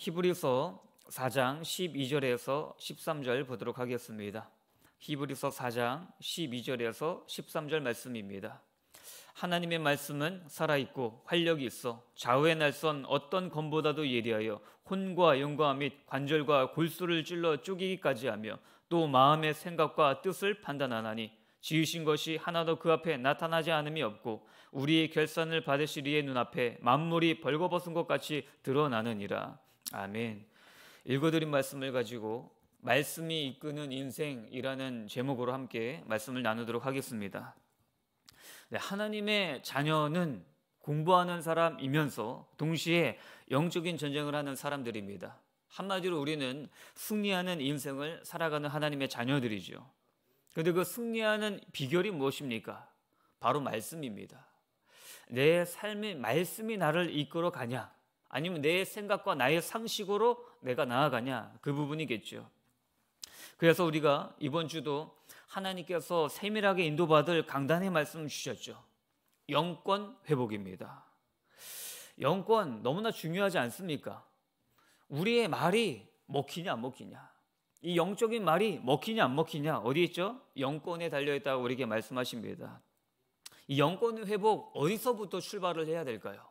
히브리서 4장 12절에서 13절 보도록 하겠습니다. 히브리서 4장 12절에서 13절 말씀입니다. 하나님의 말씀은 살아있고 활력이 있어 좌우의 날선 어떤 검보다도 예리하여 혼과 영과 및 관절과 골수를 찔러 쪼개기까지 하며 또 마음의 생각과 뜻을 판단하나니 지으신 것이 하나도 그 앞에 나타나지 않음이 없고 우리의 결산을 받으실 이의 눈앞에 만물이 벌거벗은 것 같이 드러나느니라 아멘. 읽어드린 말씀을 가지고 말씀이 이끄는 인생이라는 제목으로 함께 말씀을 나누도록 하겠습니다. 네, 하나님의 자녀는 공부하는 사람이면서 동시에 영적인 전쟁을 하는 사람들입니다. 한마디로 우리는 승리하는 인생을 살아가는 하나님의 자녀들이죠. 그런데 그 승리하는 비결이 무엇입니까? 바로 말씀입니다. 내 삶의 말씀이 나를 이끌어 가냐? 아니면 내 생각과 나의 상식으로 내가 나아가냐 그 부분이겠죠. 그래서 우리가 이번 주도 하나님께서 세밀하게 인도받을 강단의 말씀을 주셨죠. 영권 회복입니다. 영권 너무나 중요하지 않습니까? 우리의 말이 먹히냐 안 먹히냐. 이 영적인 말이 먹히냐 안 먹히냐 어디 있죠? 영권에 달려 있다고 우리에게 말씀하십니다. 이 영권 회복 어디서부터 출발을 해야 될까요?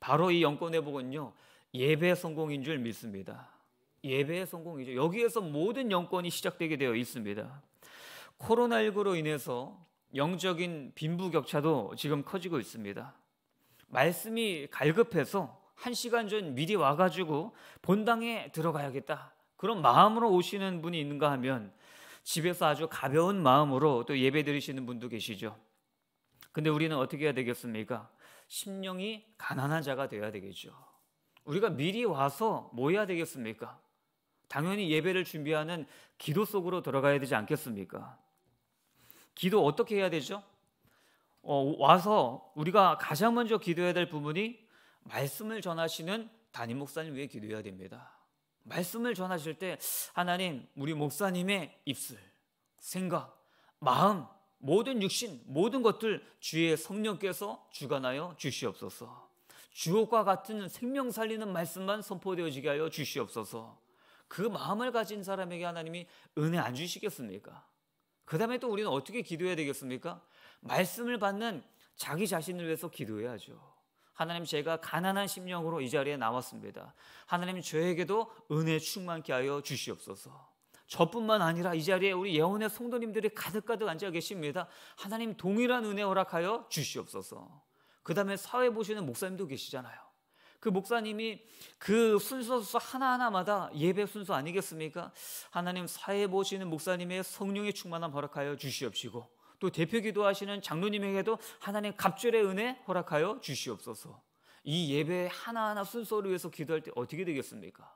바로 이 영권 회복은요. 예배 성공인 줄 믿습니다. 예배의 성공이죠. 여기에서 모든 영권이 시작되게 되어 있습니다. 코로나19로 인해서 영적인 빈부격차도 지금 커지고 있습니다. 말씀이 갈급해서 한 시간 전 미리 와가지고 본당에 들어가야겠다. 그런 마음으로 오시는 분이 있는가 하면 집에서 아주 가벼운 마음으로 또 예배 드리시는 분도 계시죠. 근데 우리는 어떻게 해야 되겠습니까? 심령이 가난한 자가 되어야 되겠죠. 우리가 미리 와서 뭐 해야 되겠습니까? 당연히 예배를 준비하는 기도 속으로 들어가야 되지 않겠습니까? 기도 어떻게 해야 되죠? 어, 와서 우리가 가장 먼저 기도해야 될 부분이 말씀을 전하시는 담임 목사님 위해 기도해야 됩니다. 말씀을 전하실 때 하나님 우리 목사님의 입술, 생각, 마음 모든 육신, 모든 것들 주의 성령께서 주관하여 주시옵소서. 주옥과 같은 생명 살리는 말씀만 선포되어지게 하여 주시옵소서. 그 마음을 가진 사람에게 하나님이 은혜 안 주시겠습니까? 그 다음에 또 우리는 어떻게 기도해야 되겠습니까? 말씀을 받는 자기 자신을 위해서 기도해야죠. 하나님 제가 가난한 심령으로 이 자리에 나왔습니다. 하나님 저에게도 은혜 충만케 하여 주시옵소서. 저뿐만 아니라 이 자리에 우리 예언의 성도님들이 가득가득 앉아 계십니다. 하나님 동일한 은혜 허락하여 주시옵소서. 그 다음에 사회 보시는 목사님도 계시잖아요. 그 목사님이 그 순서 하나하나마다 예배 순서 아니겠습니까? 하나님 사회 보시는 목사님의 성령의 충만함 허락하여 주시옵시고 또 대표 기도하시는 장로님에게도 하나님 갑절의 은혜 허락하여 주시옵소서. 이 예배 하나하나 순서를 위해서 기도할 때 어떻게 되겠습니까?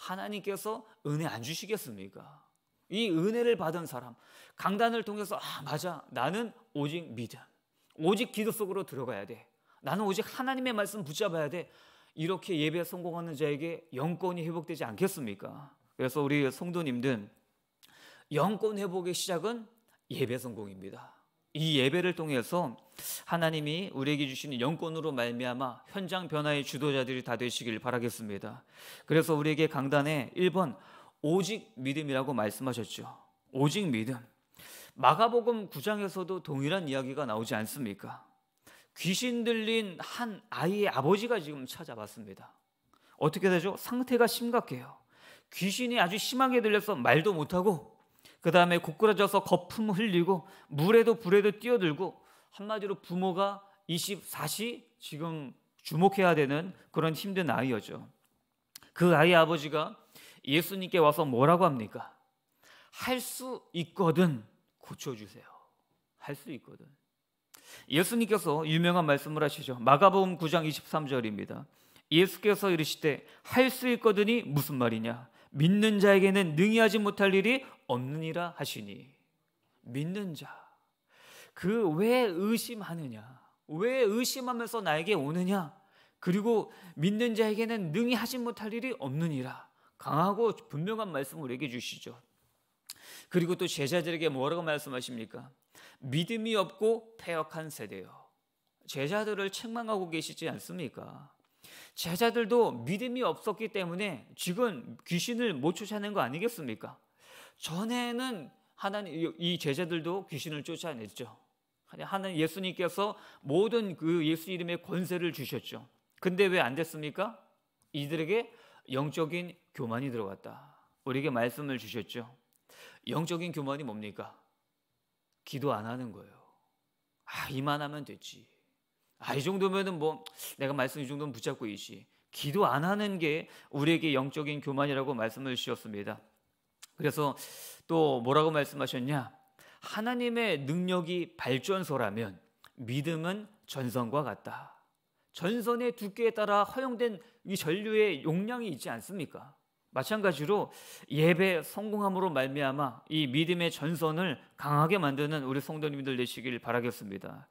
하나님께서 은혜 안 주시겠습니까? 이 은혜를 받은 사람, 강단을 통해서 아 맞아 나는 오직 믿음, 오직 기도 속으로 들어가야 돼. 나는 오직 하나님의 말씀 붙잡아야 돼. 이렇게 예배 성공하는 자에게 영권이 회복되지 않겠습니까? 그래서 우리 성도님들 영권 회복의 시작은 예배 성공입니다. 이 예배를 통해서 하나님이 우리에게 주시는 영권으로 말미암아 현장 변화의 주도자들이 다 되시길 바라겠습니다. 그래서 우리에게 강단에 1번 오직 믿음이라고 말씀하셨죠. 오직 믿음. 마가복음 9장에서도 동일한 이야기가 나오지 않습니까? 귀신 들린 한 아이의 아버지가 지금 찾아왔습니다 어떻게 되죠? 상태가 심각해요. 귀신이 아주 심하게 들려서 말도 못하고 그 다음에 고꾸라져서 거품 흘리고 물에도 불에도 뛰어들고 한마디로 부모가 24시 지금 주목해야 되는 그런 힘든 아이였죠. 그 아이 아버지가 예수님께 와서 뭐라고 합니까? 할 수 있거든 고쳐주세요. 할 수 있거든. 예수님께서 유명한 말씀을 하시죠. 마가복음 9장 23절입니다. 예수께서 이르시되 할 수 있거든이 무슨 말이냐? 믿는 자에게는 능히 하지 못할 일이 없느니라 하시니 믿는 자 그 왜 의심하느냐 왜 의심하면서 나에게 오느냐 그리고 믿는 자에게는 능히 하지 못할 일이 없느니라 강하고 분명한 말씀을 우리에게 주시죠 그리고 또 제자들에게 뭐라고 말씀하십니까 믿음이 없고 패역한 세대요 제자들을 책망하고 계시지 않습니까 제자들도 믿음이 없었기 때문에 지금 귀신을 못 쫓아낸 거 아니겠습니까? 전에는 하나님 이 제자들도 귀신을 쫓아냈죠. 하나님 예수님께서 모든 그 예수 이름의 권세를 주셨죠. 근데 왜 안 됐습니까? 이들에게 영적인 교만이 들어갔다. 우리에게 말씀을 주셨죠. 영적인 교만이 뭡니까? 기도 안 하는 거예요. 아, 이만 하면 됐지. 아, 이 정도면은 뭐 내가 말씀 이 정도면 붙잡고 있지. 기도 안 하는 게 우리에게 영적인 교만이라고 말씀을 주셨습니다. 그래서 또 뭐라고 말씀하셨냐? 하나님의 능력이 발전소라면 믿음은 전선과 같다. 전선의 두께에 따라 허용된 이 전류의 용량이 있지 않습니까? 마찬가지로 예배 성공함으로 말미암아 이 믿음의 전선을 강하게 만드는 우리 성도님들 되시길 바라겠습니다.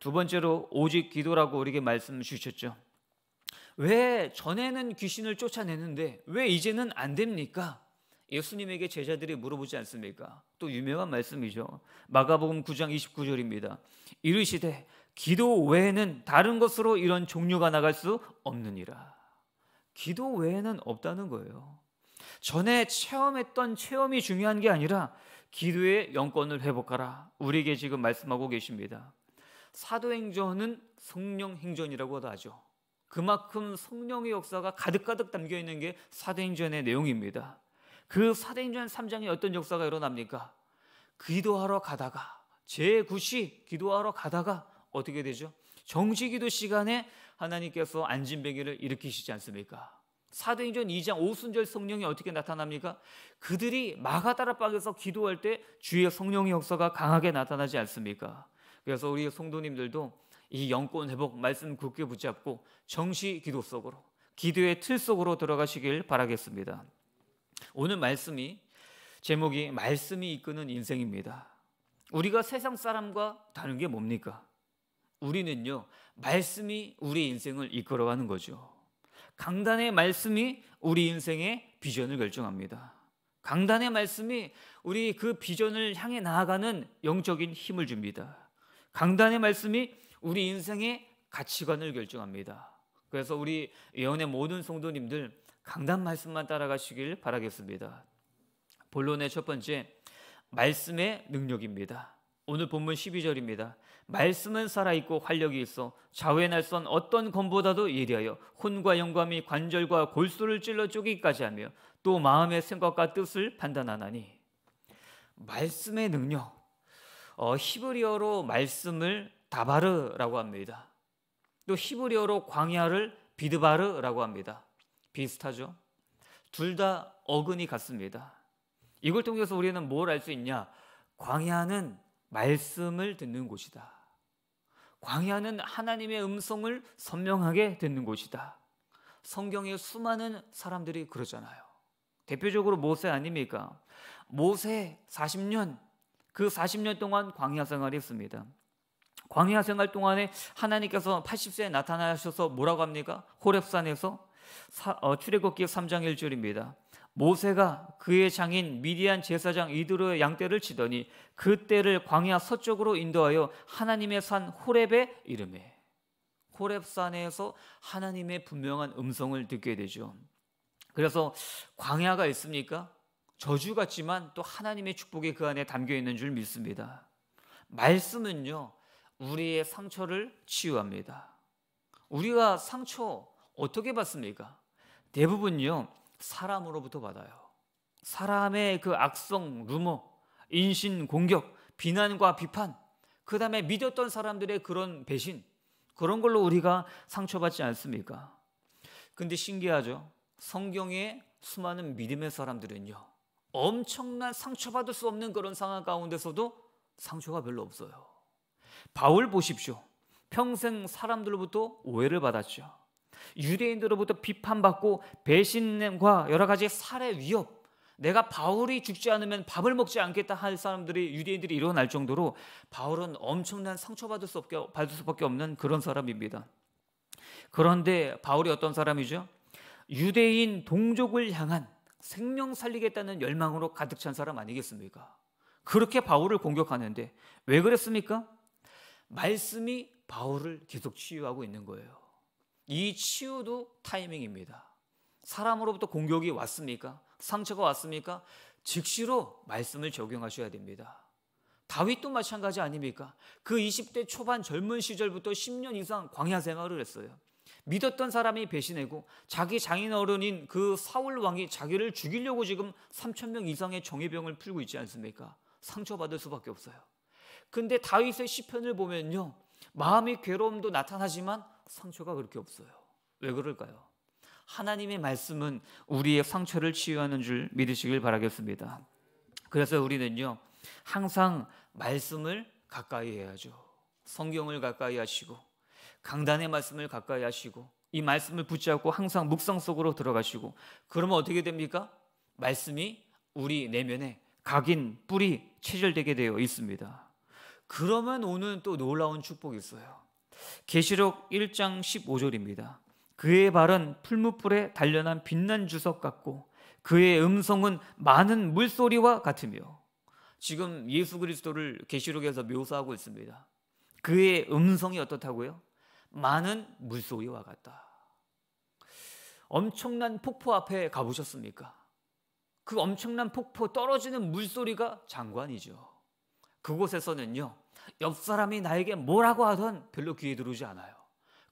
두 번째로 오직 기도라고 우리에게 말씀 주셨죠. 왜 전에는 귀신을 쫓아내는데 왜 이제는 안 됩니까? 예수님에게 제자들이 물어보지 않습니까? 또 유명한 말씀이죠. 마가복음 9장 29절입니다. 이르시되 기도 외에는 다른 것으로 이런 종류가 나갈 수 없느니라. 기도 외에는 없다는 거예요. 전에 체험했던 체험이 중요한 게 아니라 기도의 영권을 회복하라. 우리에게 지금 말씀하고 계십니다. 사도행전은 성령 행전이라고도 하죠. 그만큼 성령의 역사가 가득가득 담겨 있는 게 사도행전의 내용입니다. 그 사도행전 3장에 어떤 역사가 일어납니까? 기도하러 가다가 제9시 기도하러 가다가 어떻게 되죠? 정시 기도 시간에 하나님께서 안진뱅이를 일으키시지 않습니까? 사도행전 2장 오순절 성령이 어떻게 나타납니까? 그들이 마가다라박에서 기도할 때 주의 성령의 역사가 강하게 나타나지 않습니까? 그래서 우리 성도님들도 이 영권 회복 말씀 굳게 붙잡고 정시 기도 속으로 기도의 틀 속으로 들어가시길 바라겠습니다. 오늘 말씀이 제목이 말씀이 이끄는 인생입니다. 우리가 세상 사람과 다른 게 뭡니까? 우리는요, 말씀이 우리 인생을 이끌어가는 거죠. 강단의 말씀이 우리 인생의 비전을 결정합니다. 강단의 말씀이 우리 그 비전을 향해 나아가는 영적인 힘을 줍니다. 강단의 말씀이 우리 인생의 가치관을 결정합니다. 그래서 우리 예언의 모든 성도님들 강단 말씀만 따라가시길 바라겠습니다. 본론의 첫 번째 말씀의 능력입니다. 오늘 본문 12절입니다. 말씀은 살아있고 활력이 있어 좌우의 날선 어떤 검보다도 예리하여 혼과 영감이 관절과 골수를 찔러 쪼기까지 하며 또 마음의 생각과 뜻을 판단하나니 말씀의 능력 어, 히브리어로 말씀을 다바르라고 합니다. 또 히브리어로 광야를 비드바르라고 합니다. 비슷하죠? 둘 다 어근이 같습니다. 이걸 통해서 우리는 뭘 알 수 있냐? 광야는 말씀을 듣는 곳이다. 광야는 하나님의 음성을 선명하게 듣는 곳이다. 성경에 수많은 사람들이 그러잖아요. 대표적으로 모세 아닙니까? 모세 40년 그 40년 동안 광야 생활이었습니다 광야 생활 동안에 하나님께서 80세에 나타나셔서 뭐라고 합니까? 호렙산에서 어, 출애굽기 3장 1절입니다. 모세가 그의 장인 미디안 제사장 이드로의 양떼를 치더니 그 떼를 광야 서쪽으로 인도하여 하나님의 산 호렙에 이름해. 호렙산에서 하나님의 분명한 음성을 듣게 되죠. 그래서 광야가 있습니까? 저주 같지만 또 하나님의 축복이 그 안에 담겨 있는 줄 믿습니다. 말씀은요, 우리의 상처를 치유합니다. 우리가 상처 어떻게 받습니까? 대부분요, 사람으로부터 받아요. 사람의 그 악성, 루머, 인신, 공격, 비난과 비판, 그 다음에 믿었던 사람들의 그런 배신, 그런 걸로 우리가 상처받지 않습니까? 근데 신기하죠? 성경의 수많은 믿음의 사람들은요, 엄청난 상처받을 수 없는 그런 상황 가운데서도 상처가 별로 없어요. 바울 보십시오. 평생 사람들로부터 오해를 받았죠. 유대인들로부터 비판받고 배신과 여러 가지 살해 위협. 내가 바울이 죽지 않으면 밥을 먹지 않겠다 할 사람들이 유대인들이 일어날 정도로 바울은 엄청난 상처받을 수 없게 받을 수밖에 없는 그런 사람입니다. 그런데 바울이 어떤 사람이죠? 유대인 동족을 향한 생명 살리겠다는 열망으로 가득 찬 사람 아니겠습니까? 그렇게 바울을 공격하는데 왜 그랬습니까? 말씀이 바울을 계속 치유하고 있는 거예요. 이 치유도 타이밍입니다. 사람으로부터 공격이 왔습니까? 상처가 왔습니까? 즉시로 말씀을 적용하셔야 됩니다. 다윗도 마찬가지 아닙니까? 그 20대 초반 젊은 시절부터 10년 이상 광야 생활을 했어요. 믿었던 사람이 배신하고 자기 장인어른인 그 사울 왕이 자기를 죽이려고 지금 3천 명 이상의 정예병을 풀고 있지 않습니까? 상처받을 수밖에 없어요. 근데 다윗의 시편을 보면요. 마음의 괴로움도 나타나지만 상처가 그렇게 없어요. 왜 그럴까요? 하나님의 말씀은 우리의 상처를 치유하는 줄 믿으시길 바라겠습니다. 그래서 우리는요. 항상 말씀을 가까이 해야죠. 성경을 가까이 하시고 강단의 말씀을 가까이 하시고 이 말씀을 붙잡고 항상 묵상 속으로 들어가시고 그러면 어떻게 됩니까? 말씀이 우리 내면에 각인 뿌리 체절되게 되어 있습니다. 그러면 오는 또 놀라운 축복이 있어요. 계시록 1장 15절입니다. 그의 발은 풀무불에 단련한 빛난 주석 같고 그의 음성은 많은 물소리와 같으며 지금 예수 그리스도를 계시록에서 묘사하고 있습니다. 그의 음성이 어떻다고요? 많은 물소리와 같다. 엄청난 폭포 앞에 가보셨습니까? 그 엄청난 폭포 떨어지는 물소리가 장관이죠. 그곳에서는요, 옆 사람이 나에게 뭐라고 하던 별로 귀에 들어오지 않아요.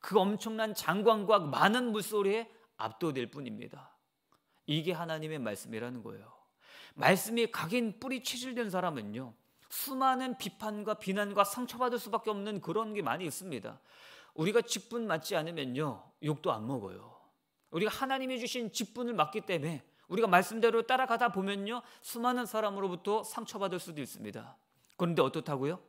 그 엄청난 장관과 많은 물소리에 압도될 뿐입니다. 이게 하나님의 말씀이라는 거예요. 말씀이 각인 뿌리 치질된 사람은요, 수많은 비판과 비난과 상처받을 수밖에 없는 그런 게 많이 있습니다. 우리가 직분 맞지 않으면요, 욕도 안 먹어요. 우리가 하나님이 주신 직분을 맞기 때문에 우리가 말씀대로 따라가다 보면요, 수많은 사람으로부터 상처받을 수도 있습니다. 그런데 어떻다고요?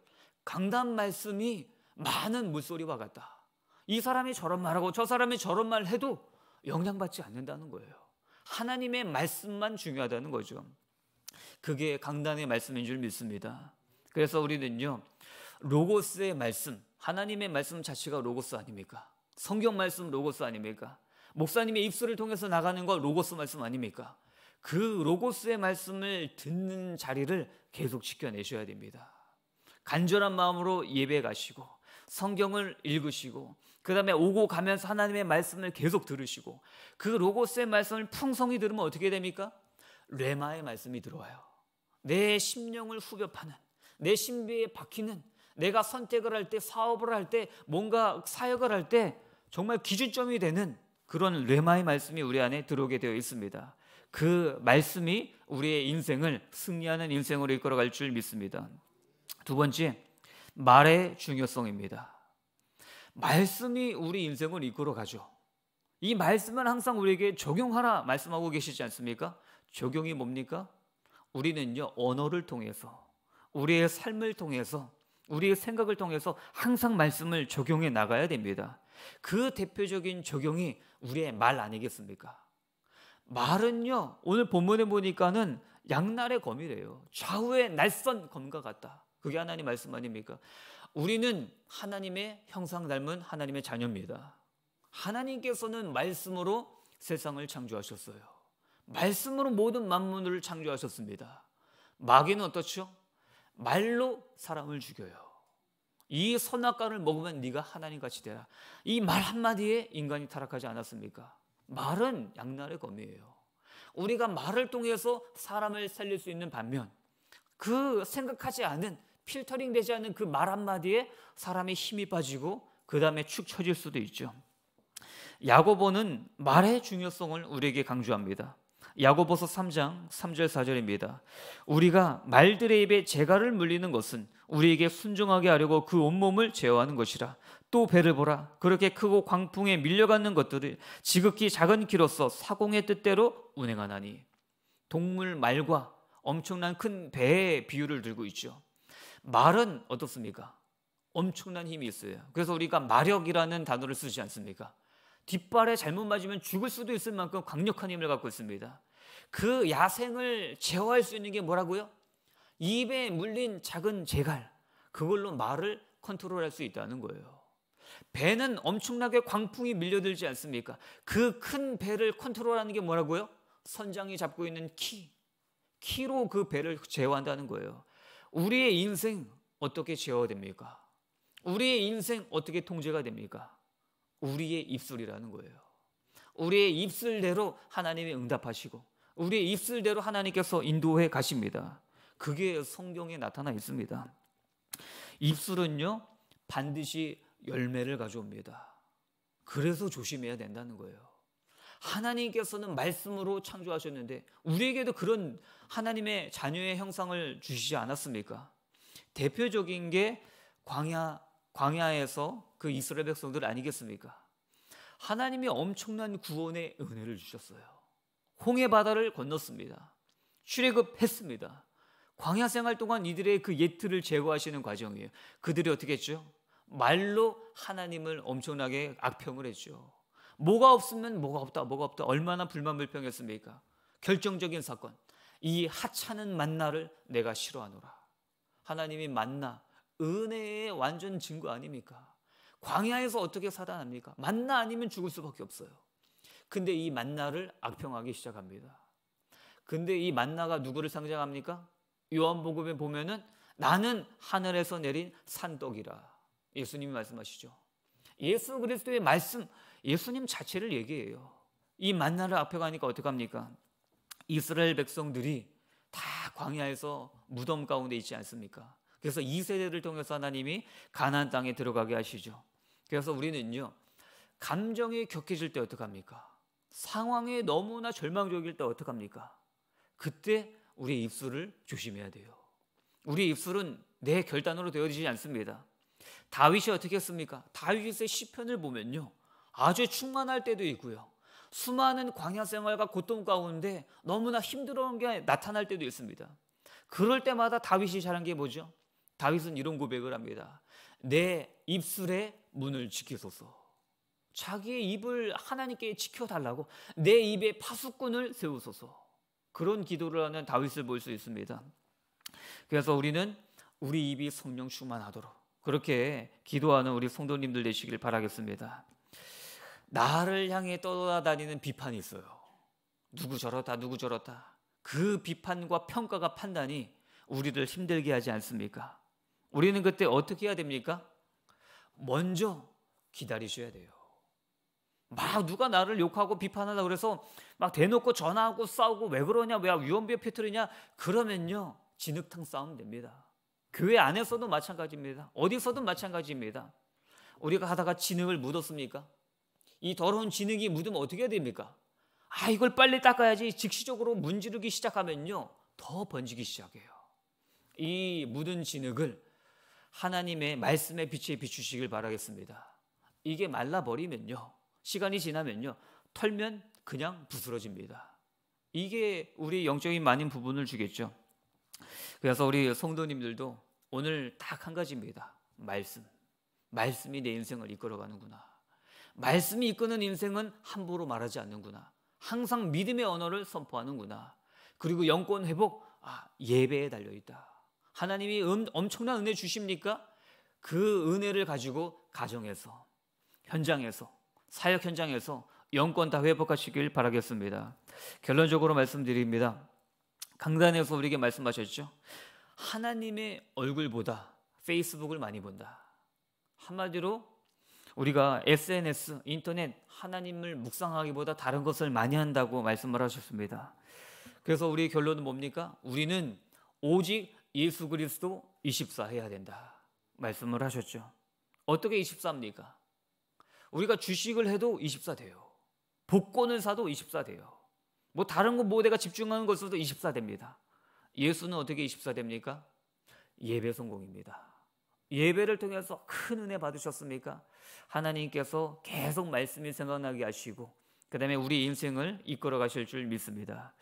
강단 말씀이 많은 물소리와 같다. 이 사람이 저런 말하고 저 사람이 저런 말 해도 영향받지 않는다는 거예요. 하나님의 말씀만 중요하다는 거죠. 그게 강단의 말씀인 줄 믿습니다. 그래서 우리는요, 로고스의 말씀, 하나님의 말씀 자체가 로고스 아닙니까? 성경 말씀 로고스 아닙니까? 목사님의 입술을 통해서 나가는 건 로고스 말씀 아닙니까? 그 로고스의 말씀을 듣는 자리를 계속 지켜내셔야 됩니다. 간절한 마음으로 예배 가시고 성경을 읽으시고 그 다음에 오고 가면서 하나님의 말씀을 계속 들으시고 그 로고스의 말씀을 풍성히 들으면 어떻게 됩니까? 레마의 말씀이 들어와요. 내 심령을 후벼파는 내 신비에 박히는 내가 선택을 할 때, 사업을 할 때, 뭔가 사역을 할 때 정말 기준점이 되는 그런 레마의 말씀이 우리 안에 들어오게 되어 있습니다. 그 말씀이 우리의 인생을 승리하는 인생으로 이끌어갈 줄 믿습니다. 두 번째, 말의 중요성입니다. 말씀이 우리 인생을 이끌어가죠. 이 말씀은 항상 우리에게 적용하라 말씀하고 계시지 않습니까? 적용이 뭡니까? 우리는요, 언어를 통해서, 우리의 삶을 통해서 우리의 생각을 통해서 항상 말씀을 적용해 나가야 됩니다. 그 대표적인 적용이 우리의 말 아니겠습니까? 말은요, 오늘 본문에 보니까는 양날의 검이래요. 좌우의 날선 검과 같다. 그게 하나님 말씀 아닙니까? 우리는 하나님의 형상 닮은 하나님의 자녀입니다. 하나님께서는 말씀으로 세상을 창조하셨어요. 말씀으로 모든 만물을 창조하셨습니다. 마귀는 어떻죠? 말로 사람을 죽여요. 이 선악과를 먹으면 네가 하나님 같이 되라. 이 말 한마디에 인간이 타락하지 않았습니까? 말은 양날의 검이에요. 우리가 말을 통해서 사람을 살릴 수 있는 반면 그 생각하지 않은 필터링 되지 않은 그 말 한마디에 사람의 힘이 빠지고 그 다음에 축 처질 수도 있죠. 야고보는 말의 중요성을 우리에게 강조합니다. 야고보서 3장 3절 4절입니다. 우리가 말들의 입에 재갈을 물리는 것은 우리에게 순종하게 하려고 그 온몸을 제어하는 것이라. 또 배를 보라. 그렇게 크고 광풍에 밀려가는 것들을 지극히 작은 키로서 사공의 뜻대로 운행하나니. 동물 말과 엄청난 큰 배의 비유를 들고 있죠. 말은 어떻습니까? 엄청난 힘이 있어요. 그래서 우리가 마력이라는 단어를 쓰지 않습니까? 뒷발에 잘못 맞으면 죽을 수도 있을 만큼 강력한 힘을 갖고 있습니다. 그 야생을 제어할 수 있는 게 뭐라고요? 입에 물린 작은 재갈. 그걸로 말을 컨트롤할 수 있다는 거예요. 배는 엄청나게 광풍이 밀려들지 않습니까? 그 큰 배를 컨트롤하는 게 뭐라고요? 선장이 잡고 있는 키. 키로 그 배를 제어한다는 거예요. 우리의 인생 어떻게 제어됩니까? 우리의 인생 어떻게 통제가 됩니까? 우리의 입술이라는 거예요. 우리의 입술대로 하나님이 응답하시고 우리의 입술대로 하나님께서 인도해 가십니다. 그게 성경에 나타나 있습니다. 입술은요, 반드시 열매를 가져옵니다. 그래서 조심해야 된다는 거예요. 하나님께서는 말씀으로 창조하셨는데 우리에게도 그런 하나님의 자녀의 형상을 주시지 않았습니까? 대표적인 게 광야 광야에서 그 이스라엘 백성들 아니겠습니까? 하나님이 엄청난 구원의 은혜를 주셨어요. 홍해 바다를 건넜습니다. 출애굽했습니다. 광야 생활 동안 이들의 그 예틀을 제거하시는 과정이에요. 그들이 어떻게 했죠? 말로 하나님을 엄청나게 악평을 했죠. 뭐가 없으면 뭐가 없다, 뭐가 없다. 얼마나 불만불평했습니까? 결정적인 사건. 이 하찮은 만나를 내가 싫어하노라. 하나님이 만나, 은혜의 완전 증거 아닙니까? 광야에서 어떻게 살아납니까? 만나 아니면 죽을 수밖에 없어요. 근데 이 만나를 악평하기 시작합니다. 근데 이 만나가 누구를 상징합니까? 요한복음에 보면은 나는 하늘에서 내린 산떡이라. 예수님이 말씀하시죠. 예수 그리스도의 말씀, 예수님 자체를 얘기해요. 이 만나를 앞에 가니까 어떡합니까? 이스라엘 백성들이 다 광야에서 무덤 가운데 있지 않습니까? 그래서 이 세대를 통해서 하나님이 가나안 땅에 들어가게 하시죠. 그래서 우리는요. 감정이 격해질 때 어떡합니까? 상황이 너무나 절망적일 때 어떡합니까? 그때 우리 입술을 조심해야 돼요. 우리 입술은 내 결단으로 되어지지 않습니다. 다윗이 어떻게 했습니까? 다윗의 시편을 보면요. 아주 충만할 때도 있고요. 수많은 광야 생활과 고통 가운데 너무나 힘들어온 게 나타날 때도 있습니다. 그럴 때마다 다윗이 잘한 게 뭐죠? 다윗은 이런 고백을 합니다. 내입술에 문을 지키소서. 자기의 입을 하나님께 지켜달라고 내 입에 파수꾼을 세우소서. 그런 기도를 하는 다윗을 볼 수 있습니다. 그래서 우리는 우리 입이 성령 충만하도록 그렇게 기도하는 우리 성도님들 되시길 바라겠습니다. 나를 향해 떠다니는 돌아 비판이 있어요. 누구 저렇다, 누구 저렇다. 그 비판과 평가가 판단이 우리를 힘들게 하지 않습니까? 우리는 그때 어떻게 해야 됩니까? 먼저 기다리셔야 돼요. 막 누가 나를 욕하고 비판하다 그래서 막 대놓고 전화하고 싸우고 왜 그러냐 왜 위험비에 피트리냐 그러면요 진흙탕 싸움 됩니다. 교회 안에서도 마찬가지입니다. 어디서도 마찬가지입니다. 우리가 하다가 진흙을 묻었습니까? 이 더러운 진흙이 묻으면 어떻게 됩니까? 아 이걸 빨리 닦아야지 즉시적으로 문지르기 시작하면요 더 번지기 시작해요. 이 묻은 진흙을 하나님의 말씀의 빛에 비추시길 바라겠습니다. 이게 말라버리면요 시간이 지나면요. 털면 그냥 부스러집니다. 이게 우리 영적인 많은 부분을 주겠죠. 그래서 우리 성도님들도 오늘 딱 한 가지입니다. 말씀. 말씀이 내 인생을 이끌어가는구나. 말씀이 이끄는 인생은 함부로 말하지 않는구나. 항상 믿음의 언어를 선포하는구나. 그리고 영권 회복, 아, 예배에 달려있다. 하나님이 음, 엄청난 은혜 주십니까? 그 은혜를 가지고 가정에서, 현장에서, 사역 현장에서 영권 다 회복하시길 바라겠습니다. 결론적으로 말씀드립니다. 강단에서 우리에게 말씀하셨죠. 하나님의 얼굴보다 페이스북을 많이 본다. 한마디로 우리가 SNS, 인터넷 하나님을 묵상하기보다 다른 것을 많이 한다고 말씀을 하셨습니다. 그래서 우리의 결론은 뭡니까? 우리는 오직 예수 그리스도 24 해야 된다. 말씀을 하셨죠. 어떻게 24입니까? 우리가 주식을 해도 24 돼요. 복권을 사도 24 돼요. 뭐 다른 거모 뭐 내가 집중하는 것으로도 24 됩니다. 예수는 어떻게 24 됩니까? 예배 성공입니다. 예배를 통해서 큰 은혜 받으셨습니까? 하나님께서 계속 말씀이 생각나게 하시고 그다음에 우리 인생을 이끌어 가실 줄 믿습니다.